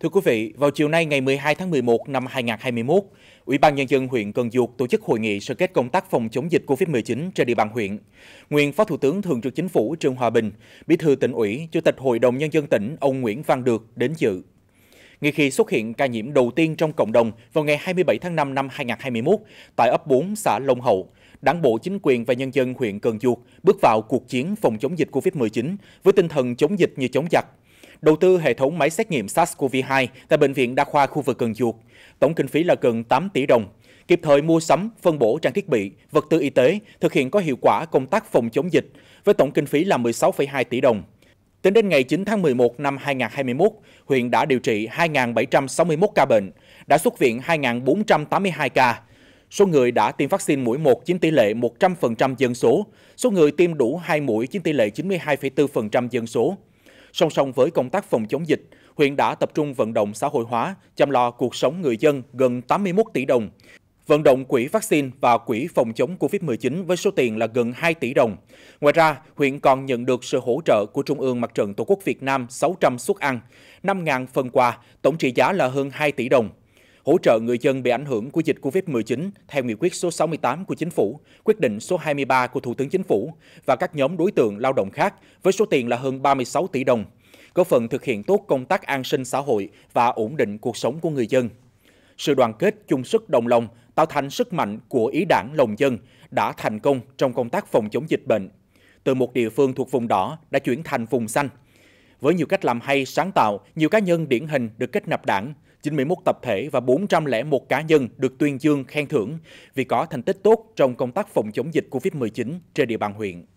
Thưa quý vị, vào chiều nay ngày 12 tháng 11 năm 2021, Ủy ban Nhân dân huyện Cần Duộc tổ chức hội nghị sơ kết công tác phòng chống dịch COVID-19 trên địa bàn huyện. Nguyên Phó Thủ tướng Thường trực Chính phủ Trương Hòa Bình, Bí thư tỉnh ủy, Chủ tịch Hội đồng Nhân dân tỉnh ông Nguyễn Văn Được đến dự. Ngay khi xuất hiện ca nhiễm đầu tiên trong cộng đồng vào ngày 27 tháng 5 năm 2021 tại ấp 4 xã Long Hậu, Đảng bộ chính quyền và nhân dân huyện Cần Duộc bước vào cuộc chiến phòng chống dịch COVID-19 với tinh thần chống dịch như chống giặc đầu tư hệ thống máy xét nghiệm SARS-CoV-2 tại Bệnh viện Đa khoa khu vực Cần Duộc. Tổng kinh phí là gần 8 tỷ đồng. Kịp thời mua sắm, phân bổ trang thiết bị, vật tư y tế, thực hiện có hiệu quả công tác phòng chống dịch với tổng kinh phí là 16,2 tỷ đồng. Tính đến ngày 9 tháng 11 năm 2021, huyện đã điều trị 2.761 ca bệnh, đã xuất viện 2.482 ca. Số người đã tiêm vaccine mũi 1 chiếm tỷ lệ 100% dân số, số người tiêm đủ 2 mũi chiếm tỷ lệ 92,4% dân số. Song song với công tác phòng chống dịch, huyện đã tập trung vận động xã hội hóa, chăm lo cuộc sống người dân gần 81 tỷ đồng, vận động quỹ vaccine và quỹ phòng chống COVID-19 với số tiền là gần 2 tỷ đồng. Ngoài ra, huyện còn nhận được sự hỗ trợ của Trung ương Mặt trận Tổ quốc Việt Nam 600 suất ăn, 5.000 phần quà, tổng trị giá là hơn 2 tỷ đồng hỗ trợ người dân bị ảnh hưởng của dịch COVID-19 theo nghị quyết số 68 của Chính phủ, quyết định số 23 của Thủ tướng Chính phủ và các nhóm đối tượng lao động khác với số tiền là hơn 36 tỷ đồng, góp phần thực hiện tốt công tác an sinh xã hội và ổn định cuộc sống của người dân. Sự đoàn kết chung sức đồng lòng tạo thành sức mạnh của ý đảng lòng dân đã thành công trong công tác phòng chống dịch bệnh. Từ một địa phương thuộc vùng đỏ đã chuyển thành vùng xanh – với nhiều cách làm hay, sáng tạo, nhiều cá nhân điển hình được kết nạp đảng, 91 tập thể và 401 cá nhân được tuyên dương khen thưởng vì có thành tích tốt trong công tác phòng chống dịch COVID-19 trên địa bàn huyện.